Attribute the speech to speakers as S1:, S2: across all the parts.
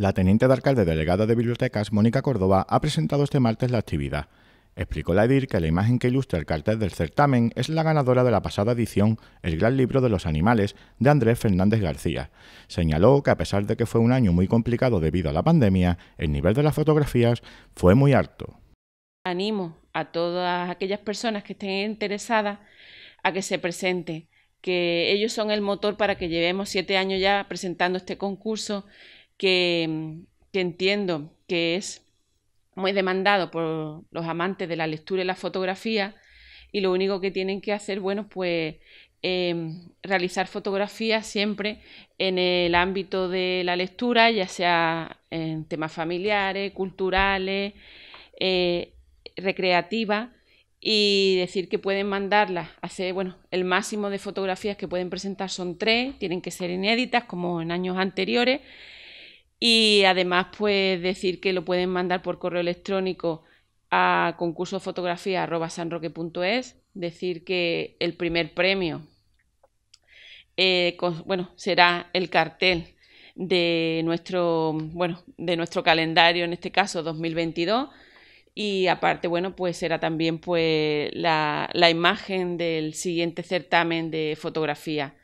S1: La teniente de alcalde delegada de bibliotecas, Mónica Córdoba, ha presentado este martes la actividad. Explicó la EDIR que la imagen que ilustra el cartel del certamen es la ganadora de la pasada edición El Gran Libro de los Animales de Andrés Fernández García. Señaló que a pesar de que fue un año muy complicado debido a la pandemia, el nivel de las fotografías fue muy alto.
S2: Animo a todas aquellas personas que estén interesadas a que se presenten, que ellos son el motor para que llevemos siete años ya presentando este concurso Mm, que, entiendo que es muy demandado por los amantes de la lectura y la fotografía y lo único que tienen que hacer, bueno, pues em, realizar fotografías siempre en el ámbito de la lectura, ya sea en temas familiares, culturales, eh, recreativas, y decir que pueden mandarlas, hacer, bueno, el máximo de fotografías que pueden presentar son tres, tienen que ser inéditas como en años anteriores, y además, pues decir que lo pueden mandar por correo electrónico a concursofotografía.sanroque.es, decir que el primer premio eh, bueno, será el cartel de nuestro, bueno, de nuestro calendario, en este caso 2022, y aparte, bueno, pues será también pues, la imagen del siguiente certamen de fotografía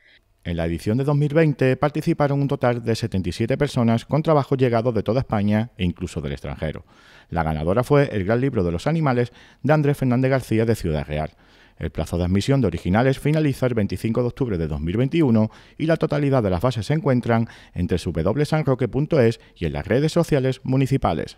S1: en la edición de 2020 participaron un total de 77 personas con trabajos llegados de toda España e incluso del extranjero. La ganadora fue El Gran Libro de los Animales de Andrés Fernández García de Ciudad Real. El plazo de admisión de originales finaliza el 25 de octubre de 2021 y la totalidad de las bases se encuentran entre www.sanroque.es y en las redes sociales municipales.